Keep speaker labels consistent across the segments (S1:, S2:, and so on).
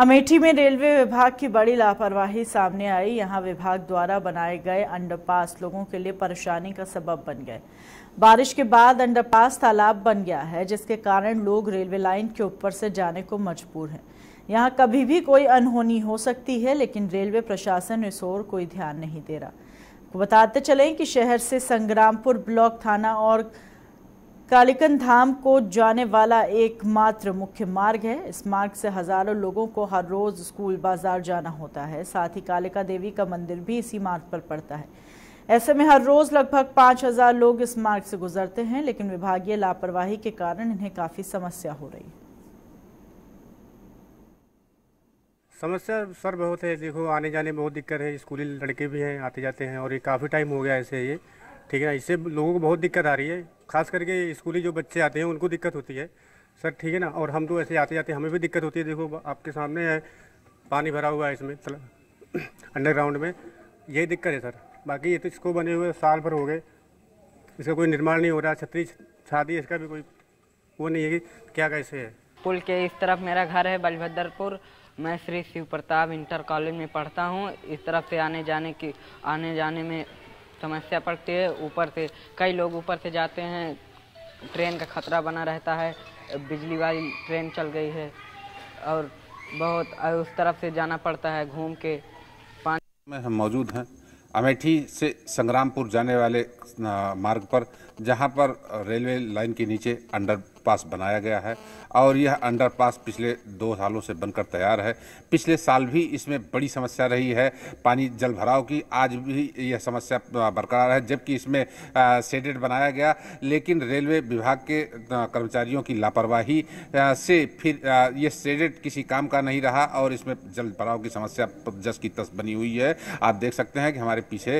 S1: अमेठी में रेलवे विभाग की बड़ी लापरवाही सामने आई यहां विभाग द्वारा बनाए गए अंडरपास लोगों के लिए परेशानी का सबब बन गए बारिश के बाद अंडरपास तालाब बन गया है जिसके कारण लोग रेलवे लाइन के ऊपर से जाने को मजबूर हैं यहां कभी भी कोई अनहोनी हो सकती है लेकिन रेलवे प्रशासन इस ओर कोई ध्यान नहीं दे रहा बताते चले कि शहर से संग्रामपुर ब्लॉक थाना और कालिकन धाम को जाने वाला एकमात्र मुख्य मार्ग है इस मार्ग से हजारों लोगों को हर रोज स्कूल बाजार जाना होता है साथ ही कालिका देवी का मंदिर भी इसी मार्ग पर पड़ता है ऐसे में हर रोज लगभग पांच हजार लोग इस मार्ग से गुजरते हैं लेकिन विभागीय लापरवाही के कारण इन्हें काफी समस्या हो रही है
S2: समस्या सर बहुत है देखो आने जाने में बहुत दिक्कत है स्कूली लड़के भी हैं आते जाते हैं और ये काफ़ी टाइम हो गया ऐसे ये ठीक है ना इससे लोगों को बहुत दिक्कत आ रही है खास करके स्कूली जो बच्चे आते हैं उनको दिक्कत होती है सर ठीक है ना और हम तो ऐसे आते जाते हमें भी दिक्कत होती है देखो आपके सामने है पानी भरा हुआ है इसमें अंडरग्राउंड में यही दिक्कत है सर बाकी ये तो इसको बने हुए साल भर हो गए इसका कोई निर्माण नहीं हो रहा छतरी छादी इसका भी कोई वो नहीं है कि क्या कैसे है
S3: पुल के इस तरफ मेरा घर है बलभद्रपुर मैं श्री शिव प्रताप इंटर कॉलेज में पढ़ता हूँ इस तरफ से आने जाने की आने जाने में समस्या पड़ती है ऊपर से कई लोग ऊपर से जाते हैं ट्रेन का खतरा बना रहता है बिजली वाली ट्रेन चल गई है और बहुत उस तरफ से जाना पड़ता है घूम के पानी
S4: में हम मौजूद हैं अमेठी से संग्रामपुर जाने वाले मार्ग पर जहां पर रेलवे लाइन के नीचे अंडर पास बनाया गया है और यह अंडर पास पिछले दो सालों से बनकर तैयार है पिछले साल भी इसमें बड़ी समस्या रही है पानी जल भराव की आज भी यह समस्या बरकरार है जबकि इसमें सेडेड बनाया गया लेकिन रेलवे विभाग के कर्मचारियों की लापरवाही से फिर यह सेडेड किसी काम का नहीं रहा और इसमें जल भराव की समस्या जस की तस बनी हुई है आप देख सकते हैं कि हमारे पीछे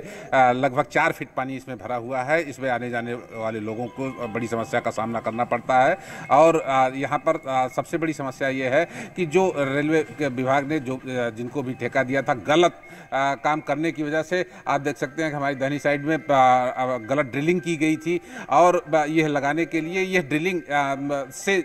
S4: लगभग चार फीट पानी इसमें भरा हुआ है इसमें आने जाने वाले लोगों को बड़ी समस्या का सामना करना पड़ता है है और यहाँ पर सबसे बड़ी समस्या ये है कि जो रेलवे विभाग ने जो जिनको भी ठेका दिया था गलत काम करने की वजह से आप देख सकते हैं कि हमारी दहनी साइड में गलत ड्रिलिंग की गई थी और यह लगाने के लिए यह ड्रिलिंग से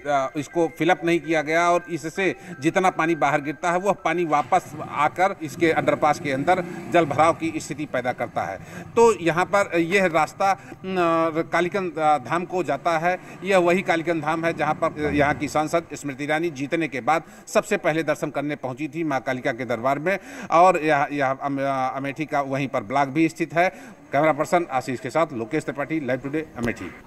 S4: इसको फिलअप नहीं किया गया और इससे जितना पानी बाहर गिरता है वह पानी वापस आकर इसके अंडरपास के अंदर जल भराव की स्थिति पैदा करता है तो यहाँ पर यह रास्ता कालिकन धाम को जाता है यह वही कालीकन दर्शन धाम है जहां पर यहां की सांसद स्मृति ईरानी जीतने के बाद सबसे पहले दर्शन करने पहुंची थी माँ कालिका के दरबार में और यह यह अमेठी का वहीं पर ब्लॉक भी स्थित है कैमरा पर्सन आशीष के साथ लोकेश त्रिपाठी लाइव टुडे
S2: अमेठी